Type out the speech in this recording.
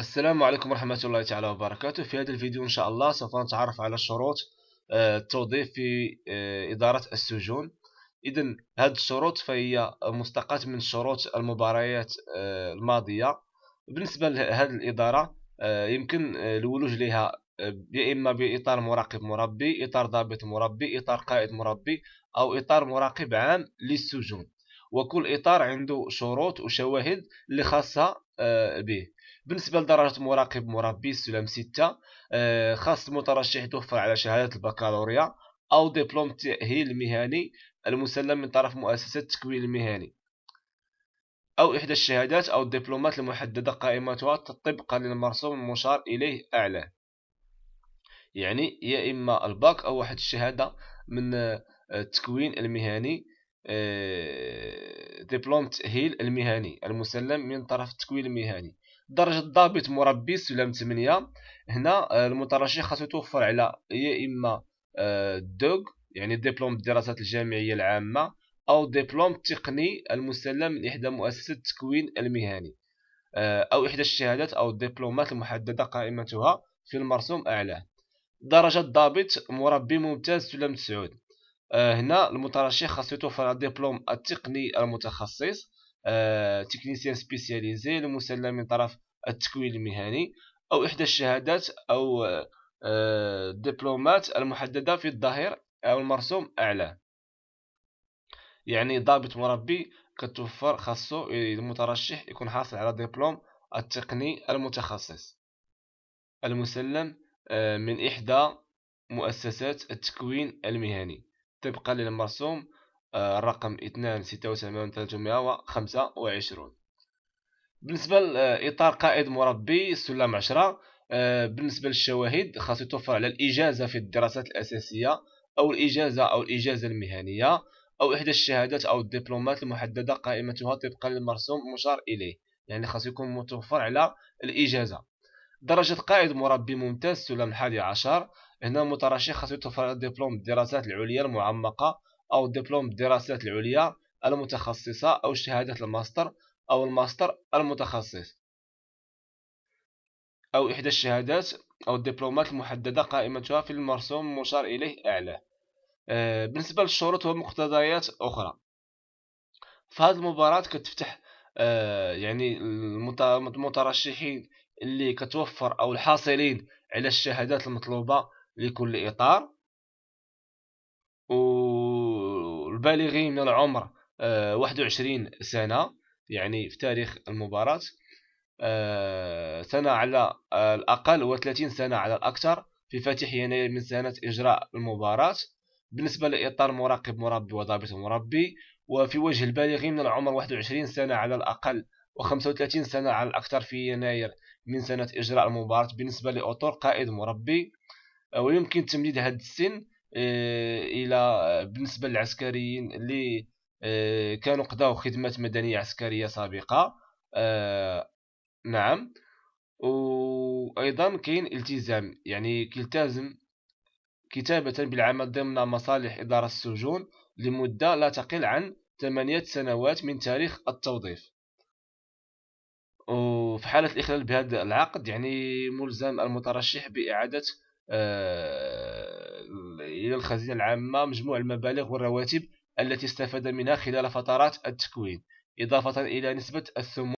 السلام عليكم ورحمة الله تعالى وبركاته في هذا الفيديو إن شاء الله سوف نتعرف على شروط آه، التوظيف في آه، إدارة السجون إذا هذه الشروط فهي مستقاة من شروط المباريات آه، الماضية بالنسبة لهذه الإدارة يمكن الولوج لها يا إما بإطار مراقب مربي إطار ضابط مربي إطار قائد مربي أو إطار مراقب عام للسجون وكل اطار عنده شروط وشواهد اللي خاصها آه، به بالنسبه لدرجه مراقب مربي سلم 6 آه، خاص المترشح توفر على شهاده البكالوريا او دبلوم التاهيل مهني المسلم من طرف مؤسسه التكوين المهني أو إحدى الشهادات أو الدبلومات المحددة قائمتها طبقا للمرسوم المشار إليه أعلى يعني يا إما الباك أو واحد الشهادة من آه، التكوين المهني آه، ديبلوم التأهيل المهني المسلم من طرف التكوين المهني درجة ضابط مربي سلم 8 هنا آه، المترشح خاصو توفر على يا إما آه، دوغ يعني ديبلوم الدراسات الجامعية العامة أو ديبلوم تقني المسلم من إحدى مؤسسات التكوين المهني أو إحدى الشهادات أو الدبلومات المحددة قائمتها في المرسوم أعلاه درجة ضابط مربي ممتاز سلم 9 آه، هنا المترشح خاصو يتوفر الدبلوم التقني المتخصص آه، تكنيسيان سبيسياليزي المسلم من طرف التكوين المهني أو إحدى الشهادات أو الدبلومات آه، المحددة في الظاهر أو المرسوم أعلاه يعني ضابط مربي كتوفر خاصو المترشح يكون حاصل على دبلوم التقني المتخصص المسلم من إحدى مؤسسات التكوين المهني طبقا للمرسوم الرقم آه، 2 وخمسة وعشرون بالنسبة لإطار قائد مربي سلم 10 آه، بالنسبة للشواهد خاص يتوفر على الإجازة في الدراسات الأساسية أو الإجازة أو الإجازة المهنية أو إحدى الشهادات أو الدبلومات المحددة قائمتها طبقا للمرسوم مشار إليه يعني خاص يكون متوفر على الإجازة درجة قائد مربي ممتاز سلم 11 هنا المترشح خاصو يتوفر دبلوم الدراسات العليا المعمقة أو دبلوم الدراسات العليا المتخصصة أو شهادة الماستر أو الماستر المتخصص أو إحدى الشهادات أو الدبلومات المحددة قائمتها في المرسوم المشار إليه أعلاه بالنسبة للشروط ومقتضيات أخرى فهاد المباراة كتفتح آه، يعني المترشحين اللي كتوفر أو الحاصلين على الشهادات المطلوبة لكل إطار والبالغين من العمر آه، واحد وعشرين سنة يعني في تاريخ المباراة آه، سنة على الأقل سنة على الأكثر في فاتح يناير من سنة إجراء المباراة بالنسبة لإطار مراقب مربي وضابط مربي وفي وجه البالغين من العمر 21 سنة على الأقل و35 سنة على الأكثر في يناير من سنة إجراء المباراة بالنسبة لأطر قائد مربي آه، ويمكن تمديد هذا السن آه، الى آه، بالنسبه للعسكريين اللي كانوا قضاو خدمات مدنيه عسكريه سابقه نعم وايضا كاين التزام يعني كيلتزم كتابه بالعمل ضمن مصالح اداره السجون لمده لا تقل عن ثمانية سنوات من تاريخ التوظيف وفي حالة الإخلال بهذا العقد يعني ملزم المترشح بإعادة آه، إلى الخزينة العامة مجموع المبالغ والرواتب التي استفاد منها خلال فترات التكوين إضافة إلى نسبة الثمن